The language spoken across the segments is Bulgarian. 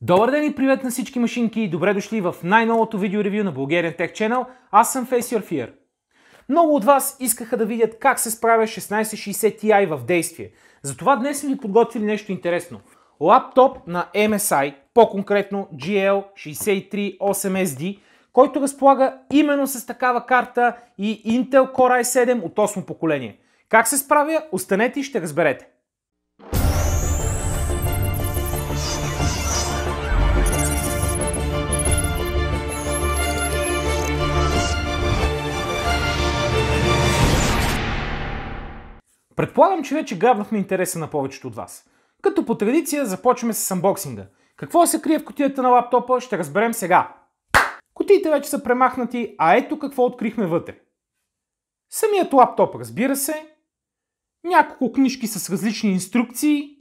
Добър ден и привет на всички машинки и добре дошли в най-новото видео ревю на Bulgarian Tech Channel. Аз съм Face Your Fear. Много от вас искаха да видят как се справя 1660 Ti в действие. Затова днес сме ви подготвили нещо интересно. Лаптоп на MSI, по-конкретно GL638SD, който разполага именно с такава карта и Intel Core i7 от 8 поколение. Как се справя, останете и ще разберете. Предполагам, че вече грабнахме интереса на повечето от вас. Като по традиция започваме с анбоксинга. Какво се крие в котията на лаптопа, ще разберем сега. Котиите вече са премахнати, а ето какво открихме вътре. Самият лаптоп, разбира се, няколко книжки с различни инструкции,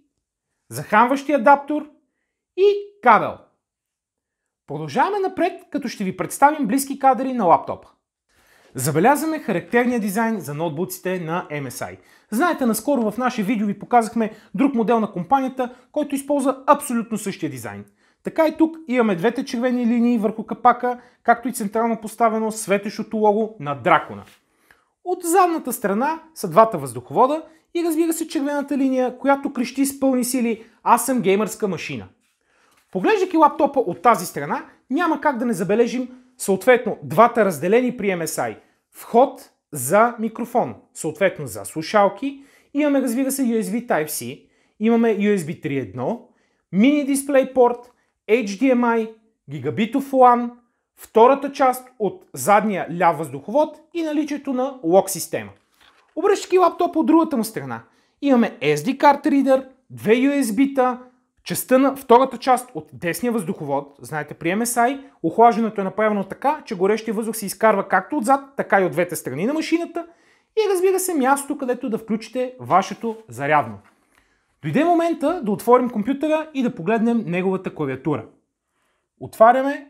захранващи адаптор и кабел. Продължаваме напред, като ще ви представим близки кадри на лаптопа. Забелязваме характерния дизайн за ноутбуците на MSI. Знаете, наскоро в наше видео ви показахме друг модел на компанията, който използва абсолютно същия дизайн. Така и тук имаме двете червени линии върху капака, както и централно поставено светещото лого на дракона. От задната страна са двата въздуховода и разбира се червената линия, която крещи с пълни сили «Аз съм геймърска машина». Поглеждайки лаптопа от тази страна, няма как да не забележим Съответно, двата разделени при MSI. Вход за микрофон, съответно за слушалки. Имаме, разбира се, USB Type-C. Имаме USB 3.1, мини дисплей порт, HDMI, гигабитов LAN, втората част от задния ляв въздуховод и наличието на лок система. Обръщайки лаптопа от другата му страна, имаме SD карт ридер, две USB-та, Частта на втората част от десния въздуховод, знаете при MSI, охлаждането е направено така, че горещия въздух се изкарва както отзад, така и от двете страни на машината и разбира се място, където да включите вашето зарядно. Дойде момента да отворим компютъра и да погледнем неговата клавиатура. Отваряме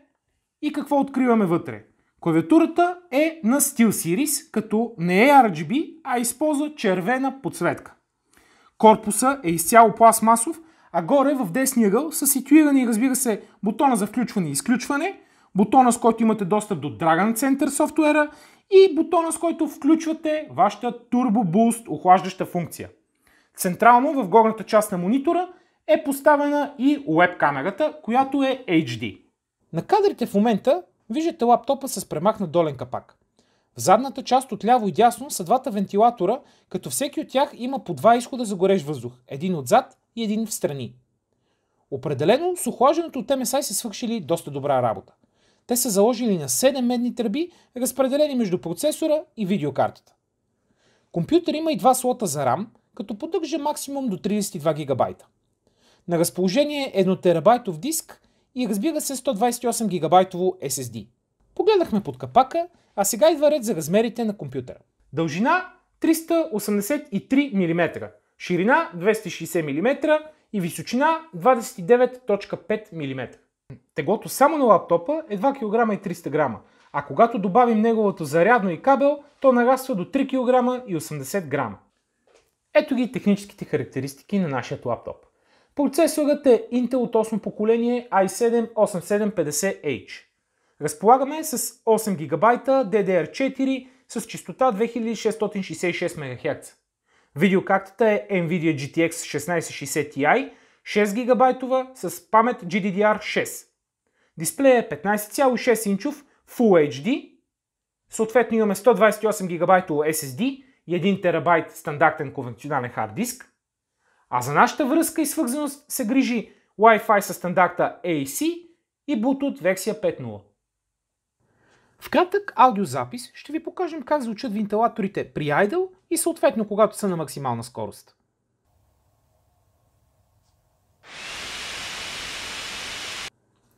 и какво откриваме вътре? Клавиатурата е на SteelSeries, като не е RGB, а използва червена подсветка. Корпуса е изцяло пластмасов, а горе в десния ъгъл са ситуирани, разбира се, бутона за включване и изключване, бутона с който имате достъп до Dragon Center софтуера и бутона с който включвате вашата Turbo Boost охлаждаща функция. Централно в горната част на монитора е поставена и веб камерата, която е HD. На кадрите в момента виждате лаптопа с премахнат долен капак. В задната част от ляво и дясно са двата вентилатора, като всеки от тях има по два изхода за горещ въздух. Един отзад и един в страни. Определено с охлаждането от МСА са свършили доста добра работа. Те са заложили на 7 медни тръби, разпределени между процесора и видеокартата. Компютър има и два слота за RAM, като поддържа максимум до 32 гигабайта. На разположение е 1 терабайтов диск и разбира се 128 гигабайтово SSD. Погледнахме под капака, а сега идва ред за размерите на компютъра. Дължина 383 мм, ширина 260 мм и височина 29.5 мм. Теглото само на лаптопа е 2 кг и 300 г, а когато добавим неговото зарядно и кабел, то нараства до 3 кг и 80 г. Ето ги техническите характеристики на нашия лаптоп. Процесорът е Intel от 8 поколение i7-8750H. Разполагаме с 8 ГБ DDR4 с частота 2666 МГц. Видеокартата е NVIDIA GTX 1660 Ti, 6 ГБ с памет GDDR6. Дисплея е 15,6 инчов Full HD. Съответно имаме 128 ГБ SSD и 1 ТБ стандартен конвенционален хард диск. А за нашата връзка и свързаност се грижи Wi-Fi със стандарта AC и Bluetooth версия 5.0. В кратък аудиозапис ще ви покажем как звучат вентилаторите при айдъл и съответно когато са на максимална скорост.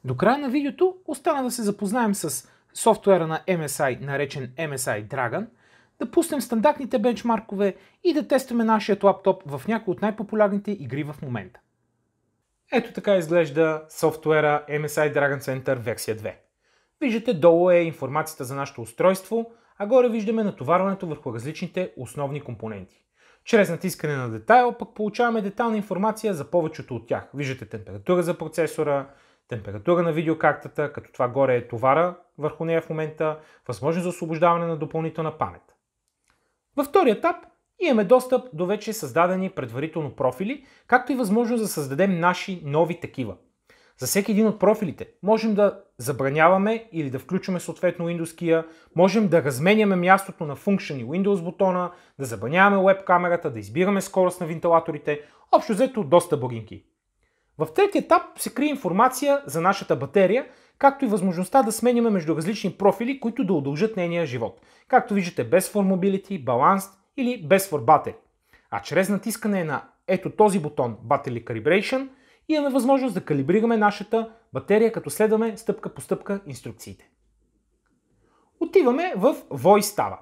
До края на видеото остана да се запознаем с софтуера на MSI, наречен MSI Dragon, да пуснем стандартните бенчмаркове и да тестваме нашия лаптоп в някои от най-популярните игри в момента. Ето така изглежда софтуера MSI Dragon Center версия 2. Виждате долу е информацията за нашето устройство, а горе виждаме натоварването върху различните основни компоненти. Чрез натискане на детайл пък получаваме детална информация за повечето от тях. Виждате температура за процесора, температура на видеокартата, като това горе е товара върху нея в момента, възможност за освобождаване на допълнителна памет. Във втори етап имаме достъп до вече създадени предварително профили, както и възможност да създадем наши нови такива. За всеки един от профилите можем да забраняваме или да включваме съответно Windows можем да разменяме мястото на Function и Windows бутона, да забраняваме веб камерата, да избираме скорост на вентилаторите, общо взето доста буринки. В третия етап се крие информация за нашата батерия, както и възможността да сменяме между различни профили, които да удължат нейния живот. Както виждате без For Mobility, Balanced или без For Battery. А чрез натискане на ето този бутон Battery Calibration – и имаме възможност да калибрираме нашата батерия, като следваме стъпка по стъпка инструкциите. Отиваме в Voice Tab.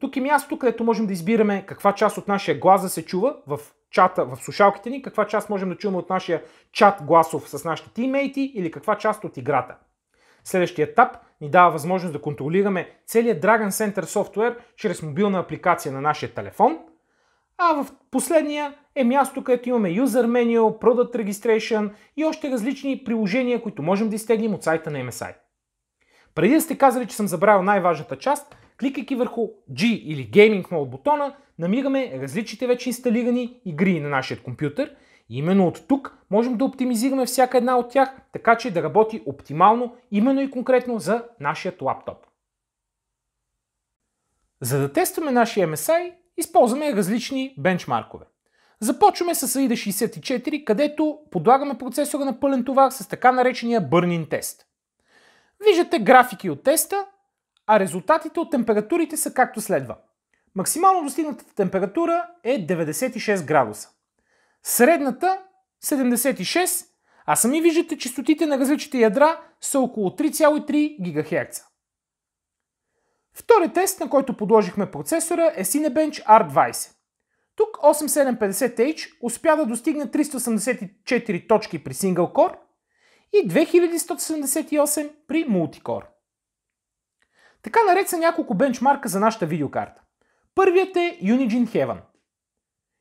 Тук е място, където можем да избираме каква част от нашия глас да се чува в чата, в слушалките ни, каква част можем да чуваме от нашия чат гласов с нашите тиммейти или каква част от играта. Следващия етап ни дава възможност да контролираме целият Dragon Center софтуер чрез мобилна апликация на нашия телефон – а в последния е място, където имаме User Menu, Product Registration и още различни приложения, които можем да изтеглим от сайта на MSI. Преди да сте казали, че съм забравил най-важната част, кликайки върху G или Gaming Mode бутона, намираме различните вече инсталирани игри на нашия компютър. именно от тук можем да оптимизираме всяка една от тях, така че да работи оптимално, именно и конкретно за нашия лаптоп. За да тестваме нашия MSI, използваме различни бенчмаркове. Започваме с AIDA 64, където подлагаме процесора на пълен товар с така наречения burn-in тест. Виждате графики от теста, а резултатите от температурите са както следва. Максимално достигнатата температура е 96 градуса. Средната 76, а сами виждате частотите на различните ядра са около 3,3 ГГц. Втори тест, на който подложихме процесора е Cinebench R20. Тук 8750H успя да достигне 384 точки при сингъл кор и 2178 при мултикор. Така наред са няколко бенчмарка за нашата видеокарта. Първият е Unigine Heaven.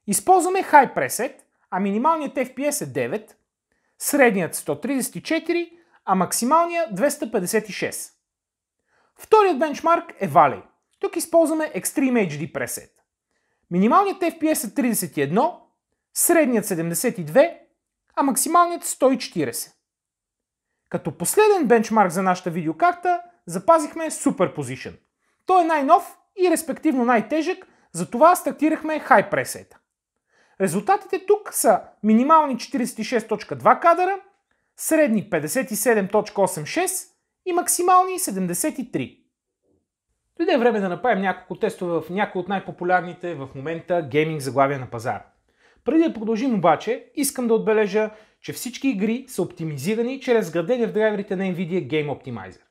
Използваме High Preset, а минималният FPS е 9, средният 134, а максималният 256. Вторият бенчмарк е Valley. Тук използваме Extreme HD пресет. Минималният FPS е 31, средният 72, а максималният 140. Като последен бенчмарк за нашата видеокарта запазихме Superposition. Той е най-нов и респективно най-тежък, затова стартирахме High Preset. Резултатите тук са минимални 46.2 кадъра, средни 57.86 и максимални 73. Дойде време да направим няколко тестове в някои от най-популярните в момента гейминг заглавия на пазар. Преди да продължим обаче, искам да отбележа, че всички игри са оптимизирани чрез градение в драйверите на NVIDIA Game Optimizer.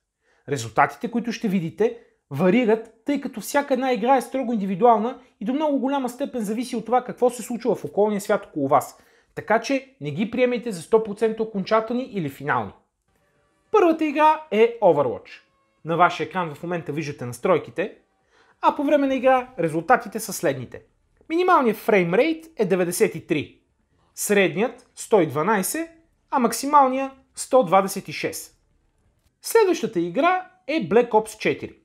Резултатите, които ще видите, варират, тъй като всяка една игра е строго индивидуална и до много голяма степен зависи от това какво се случва в околния свят около вас. Така че не ги приемайте за 100% окончателни или финални. Първата игра е Overwatch. На вашия екран в момента виждате настройките, а по време на игра резултатите са следните. Минималният фреймрейт е 93, средният 112, а максималният 126. Следващата игра е Black Ops 4.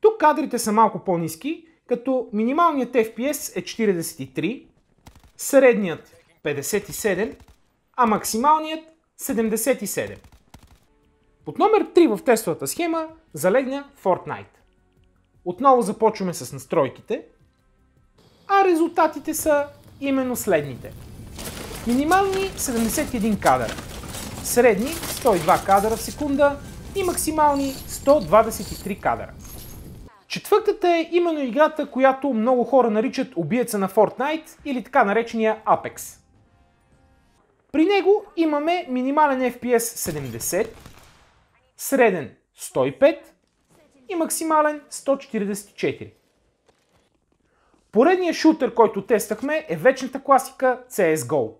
Тук кадрите са малко по-низки, като минималният FPS е 43, средният 57, а максималният 77. Под номер 3 в тестовата схема залегна Fortnite. Отново започваме с настройките, а резултатите са именно следните. Минимални 71 кадъра, средни 102 кадъра в секунда и максимални 123 кадъра. Четвъртата е именно играта, която много хора наричат убиеца на Fortnite или така наречения Apex. При него имаме минимален FPS 70, среден 105 и максимален 144. Поредният шутер, който тествахме е вечната класика CSGO.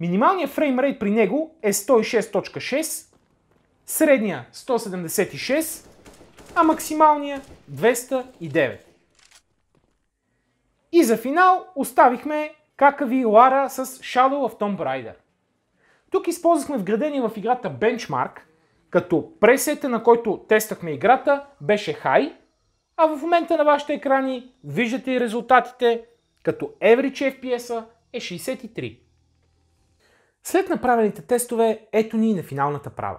Минималният фреймрейт при него е 106.6, средния 176, а максималния 209. И за финал оставихме какави Лара с Shadow of Tomb Raider. Тук използвахме вградение в играта Benchmark, като пресета, на който тествахме играта, беше хай, а в момента на вашите екрани виждате и резултатите, като average FPS е 63. След направените тестове, ето ни и на финалната права.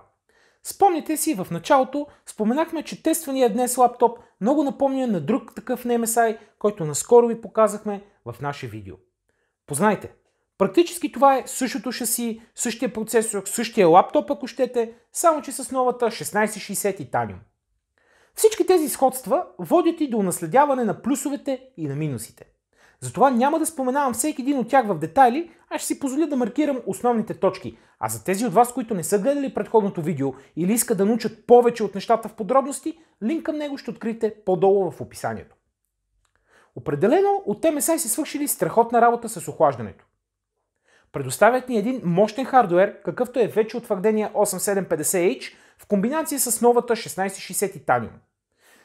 Спомните си, в началото споменахме, че тествания днес лаптоп много напомня на друг такъв на MSI, който наскоро ви показахме в наше видео. Познайте, Практически това е същото шаси, същия процесор, същия лаптоп, ако щете, само че с новата 1660 Titanium. Всички тези сходства водят и до унаследяване на плюсовете и на минусите. Затова няма да споменавам всеки един от тях в детайли, а ще си позволя да маркирам основните точки. А за тези от вас, които не са гледали предходното видео или искат да научат повече от нещата в подробности, линк към него ще откриете по-долу в описанието. Определено от MSI си свършили страхотна работа с охлаждането. Предоставят ни един мощен хардуер, какъвто е вече утвърдения 8750H в комбинация с новата 1660 Titanium.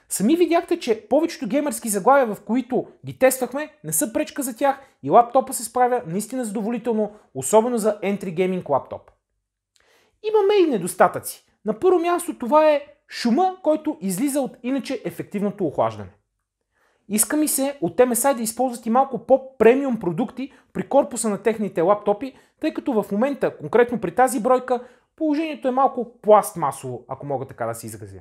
Сами видяхте, че повечето геймерски заглавия, в които ги тествахме, не са пречка за тях и лаптопа се справя наистина задоволително, особено за Entry Gaming лаптоп. Имаме и недостатъци. На първо място това е шума, който излиза от иначе ефективното охлаждане. Иска ми се от MSI да използват и малко по-премиум продукти при корпуса на техните лаптопи, тъй като в момента, конкретно при тази бройка, положението е малко пластмасово, ако мога така да се изразя.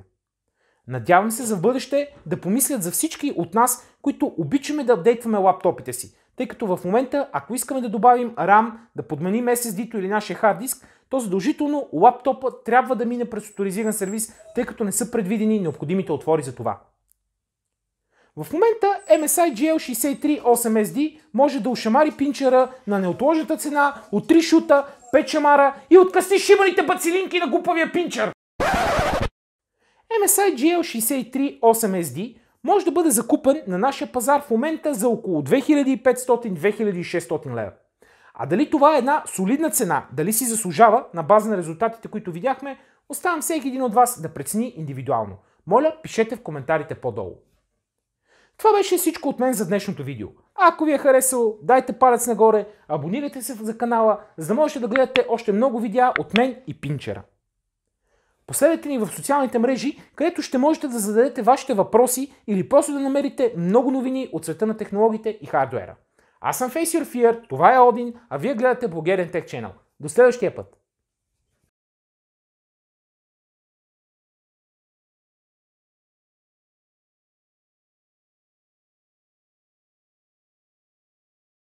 Надявам се за бъдеще да помислят за всички от нас, които обичаме да апдейтваме лаптопите си, тъй като в момента, ако искаме да добавим RAM, да подменим SSD-то или нашия хард диск, то задължително лаптопът трябва да мине през авторизиран сервис, тъй като не са предвидени необходимите отвори за това. В момента MSI GL638SD може да ушамари пинчера на неотложната цена от 3 шута, 5 шамара и откъсни шибаните бацилинки на глупавия пинчер. MSI GL638SD може да бъде закупен на нашия пазар в момента за около 2500-2600 лева. А дали това е една солидна цена, дали си заслужава на база на резултатите, които видяхме, оставам всеки един от вас да прецени индивидуално. Моля, пишете в коментарите по-долу. Това беше всичко от мен за днешното видео. Ако ви е харесало, дайте палец нагоре, абонирайте се за канала, за да можете да гледате още много видеа от мен и Пинчера. Последете ни в социалните мрежи, където ще можете да зададете вашите въпроси или просто да намерите много новини от света на технологиите и хардуера. Аз съм Face Your Fear, това е Один, а вие гледате Блогерен Tech Channel. До следващия път!